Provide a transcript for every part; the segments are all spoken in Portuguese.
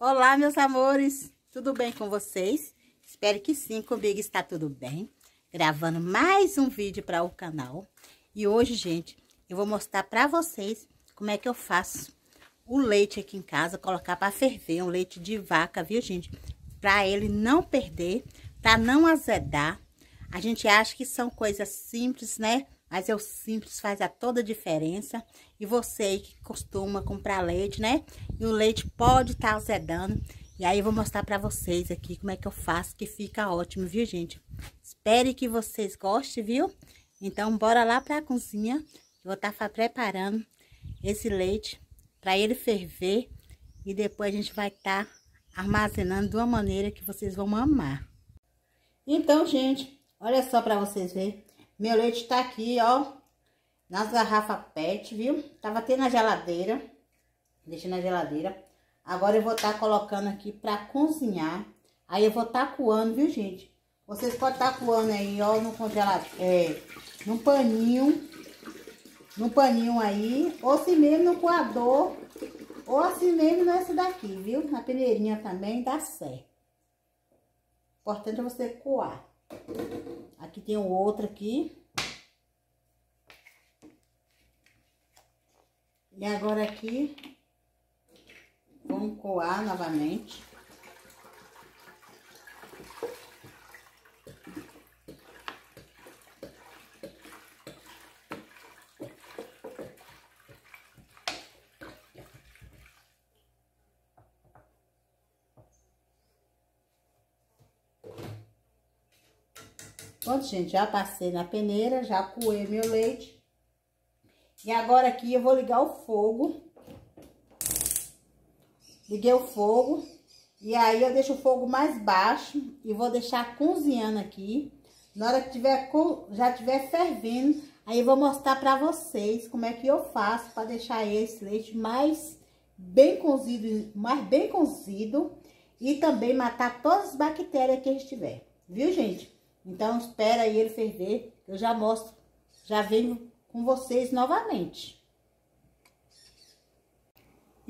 Olá, meus amores, tudo bem com vocês? Espero que sim, comigo está tudo bem. Gravando mais um vídeo para o canal. E hoje, gente, eu vou mostrar para vocês como é que eu faço o leite aqui em casa, colocar para ferver, um leite de vaca, viu, gente? Para ele não perder, para não azedar. A gente acha que são coisas simples, né? Mas é o simples, faz a toda a diferença. E você aí que costuma comprar leite, né? E o leite pode estar tá azedando. E aí eu vou mostrar pra vocês aqui como é que eu faço, que fica ótimo, viu, gente? Espero que vocês gostem, viu? Então, bora lá pra cozinha. Eu vou estar tá preparando esse leite pra ele ferver. E depois a gente vai estar tá armazenando de uma maneira que vocês vão amar. Então, gente, olha só pra vocês verem meu leite tá aqui, ó, nas garrafas PET, viu? Tava até na geladeira, deixei na geladeira. Agora eu vou estar tá colocando aqui pra cozinhar. Aí eu vou estar tá coando, viu, gente? Vocês podem estar tá coando aí, ó, no congelador, é, num paninho, num paninho aí, ou se mesmo no coador, ou assim mesmo nessa daqui, viu? Na peneirinha também dá certo. O importante é você coar. Aqui tem um outro aqui. E agora aqui, vamos coar novamente. Pronto, gente, já passei na peneira, já coei meu leite. E agora aqui eu vou ligar o fogo. Liguei o fogo. E aí eu deixo o fogo mais baixo e vou deixar cozinhando aqui. Na hora que tiver, já tiver fervendo, aí eu vou mostrar pra vocês como é que eu faço pra deixar esse leite mais bem cozido, mais bem cozido. E também matar todas as bactérias que estiver. Viu, gente? Então, espera aí ele ferver, eu já mostro, já venho com vocês novamente.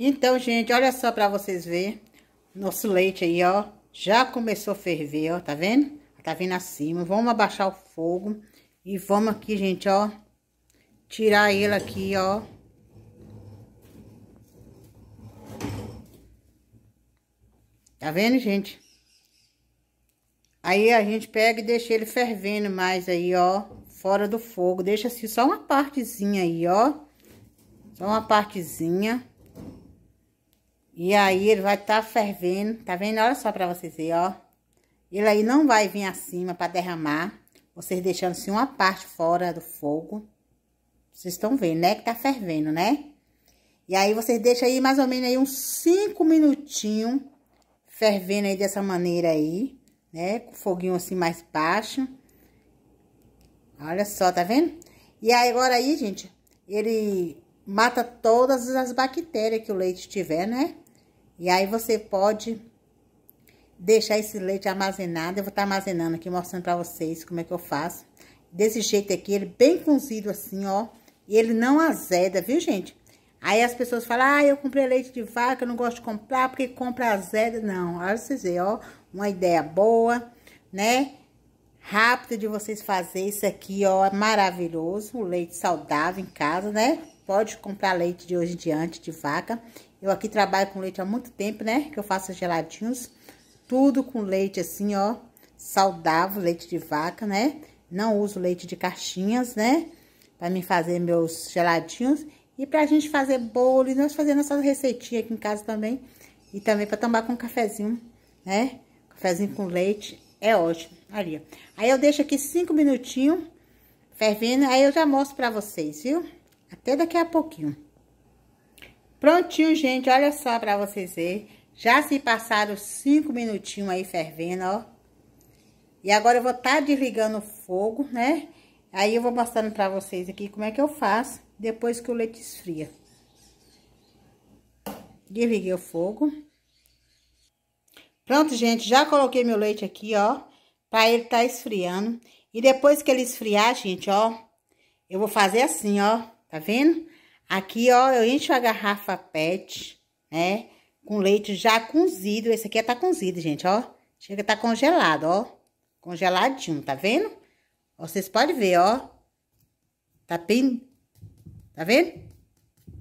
Então, gente, olha só para vocês verem, nosso leite aí, ó, já começou a ferver, ó, tá vendo? Tá vindo acima, vamos abaixar o fogo e vamos aqui, gente, ó, tirar ele aqui, ó. Tá vendo, gente? Aí a gente pega e deixa ele fervendo mais aí, ó, fora do fogo. Deixa assim só uma partezinha aí, ó. Só uma partezinha. E aí ele vai estar tá fervendo, tá vendo? Olha só pra vocês verem, ó. Ele aí não vai vir acima pra derramar. Vocês deixando assim uma parte fora do fogo. Vocês estão vendo, né? Que tá fervendo, né? E aí vocês deixam aí mais ou menos aí uns 5 minutinhos fervendo aí dessa maneira aí né? Com foguinho assim mais baixo. Olha só, tá vendo? E aí, agora aí, gente, ele mata todas as bactérias que o leite tiver, né? E aí, você pode deixar esse leite armazenado. Eu vou estar tá armazenando aqui, mostrando pra vocês como é que eu faço. Desse jeito aqui, ele bem cozido assim, ó. E ele não azeda, viu, gente? Aí as pessoas falam, ah, eu comprei leite de vaca, eu não gosto de comprar, porque compra azeda. Não, olha vocês verem, ó uma ideia boa, né? Rápida de vocês fazer isso aqui, ó, é maravilhoso. O leite saudável em casa, né? Pode comprar leite de hoje em diante, de vaca. Eu aqui trabalho com leite há muito tempo, né? Que eu faço geladinhos. Tudo com leite assim, ó, saudável, leite de vaca, né? Não uso leite de caixinhas, né? Para me fazer meus geladinhos. E pra gente fazer bolo e nós fazendo essas receitinhas aqui em casa também. E também para tomar com um cafezinho, né? Fezinho com leite é ótimo. Ali, ó. Aí eu deixo aqui cinco minutinhos fervendo, aí eu já mostro pra vocês, viu? Até daqui a pouquinho. Prontinho, gente, olha só pra vocês verem. Já se passaram cinco minutinhos aí fervendo, ó. E agora eu vou estar tá desligando o fogo, né? Aí eu vou mostrando pra vocês aqui como é que eu faço depois que o leite esfria. Desliguei o fogo. Pronto, gente, já coloquei meu leite aqui, ó, pra ele tá esfriando. E depois que ele esfriar, gente, ó, eu vou fazer assim, ó, tá vendo? Aqui, ó, eu encho a garrafa pet, né, com leite já cozido. Esse aqui tá cozido, gente, ó. Chega tá congelado, ó. Congeladinho, tá vendo? Ó, vocês podem ver, ó. Tá bem... Tá vendo?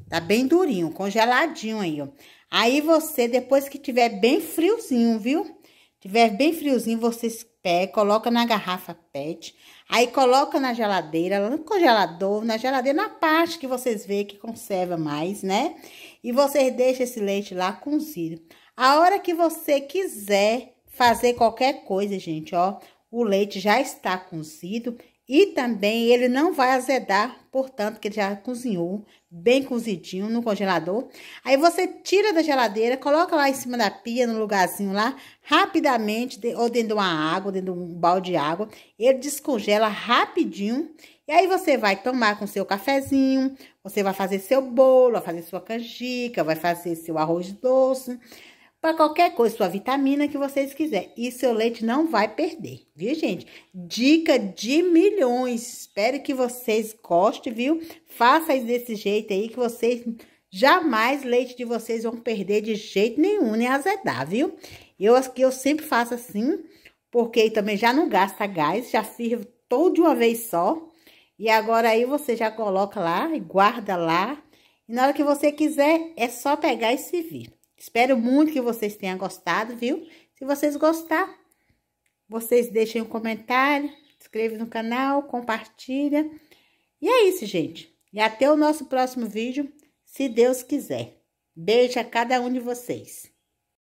Tá bem durinho, congeladinho aí, ó. Aí você, depois que tiver bem friozinho, viu? Tiver bem friozinho, você pega, coloca na garrafa PET. Aí coloca na geladeira, no congelador, na geladeira, na parte que vocês vê que conserva mais, né? E vocês deixam esse leite lá cozido. A hora que você quiser fazer qualquer coisa, gente, ó, o leite já está cozido e também ele não vai azedar, portanto, que ele já cozinhou bem cozidinho no congelador. Aí você tira da geladeira, coloca lá em cima da pia, no lugarzinho lá, rapidamente, ou dentro de uma água, dentro de um balde de água. Ele descongela rapidinho. E aí você vai tomar com seu cafezinho, você vai fazer seu bolo, vai fazer sua canjica, vai fazer seu arroz doce para qualquer coisa, sua vitamina que vocês quiserem. E seu leite não vai perder, viu, gente? Dica de milhões. Espero que vocês gostem, viu? Faça desse jeito aí que vocês jamais leite de vocês vão perder de jeito nenhum, nem azedar, viu? Eu que eu sempre faço assim, porque também já não gasta gás, já sirvo todo de uma vez só. E agora aí você já coloca lá e guarda lá. E na hora que você quiser, é só pegar e servir. Espero muito que vocês tenham gostado, viu? Se vocês gostaram, vocês deixem um comentário, inscrevam no canal, compartilha. E é isso, gente. E até o nosso próximo vídeo, se Deus quiser. Beijo a cada um de vocês.